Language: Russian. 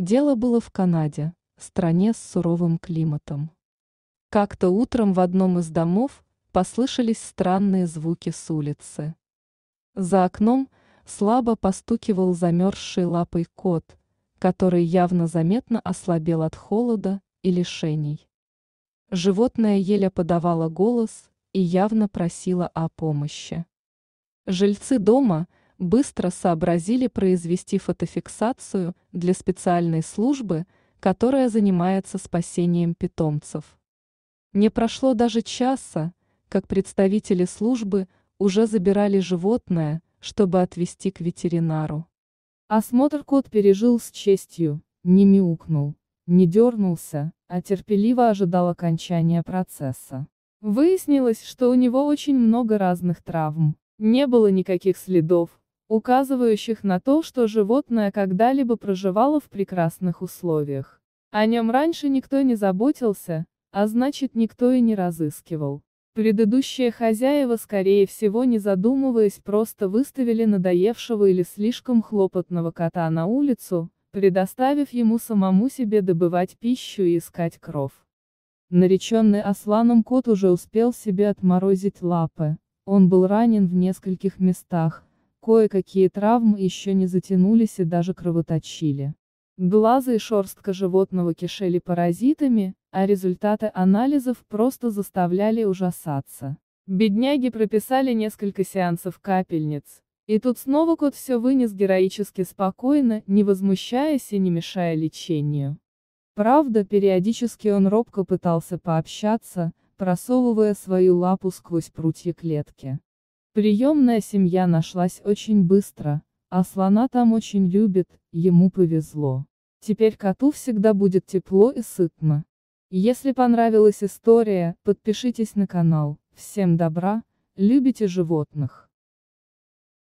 Дело было в Канаде, стране с суровым климатом. Как-то утром в одном из домов послышались странные звуки с улицы. За окном слабо постукивал замерзший лапой кот, который явно заметно ослабел от холода и лишений. Животное еле подавало голос и явно просило о помощи. Жильцы дома – быстро сообразили произвести фотофиксацию для специальной службы, которая занимается спасением питомцев. Не прошло даже часа, как представители службы уже забирали животное, чтобы отвезти к ветеринару. Осмотр кот пережил с честью, не мяукнул, не дернулся, а терпеливо ожидал окончания процесса. Выяснилось, что у него очень много разных травм, не было никаких следов, указывающих на то, что животное когда-либо проживало в прекрасных условиях. О нем раньше никто не заботился, а значит никто и не разыскивал. Предыдущие хозяева, скорее всего не задумываясь, просто выставили надоевшего или слишком хлопотного кота на улицу, предоставив ему самому себе добывать пищу и искать кров. Нареченный Асланом кот уже успел себе отморозить лапы. Он был ранен в нескольких местах, Кое-какие травмы еще не затянулись и даже кровоточили. Глаза и шерстка животного кишели паразитами, а результаты анализов просто заставляли ужасаться. Бедняги прописали несколько сеансов капельниц. И тут снова кот все вынес героически спокойно, не возмущаясь и не мешая лечению. Правда, периодически он робко пытался пообщаться, просовывая свою лапу сквозь прутья клетки. Приемная семья нашлась очень быстро, а слона там очень любят, ему повезло. Теперь коту всегда будет тепло и сытно. Если понравилась история, подпишитесь на канал. Всем добра, любите животных.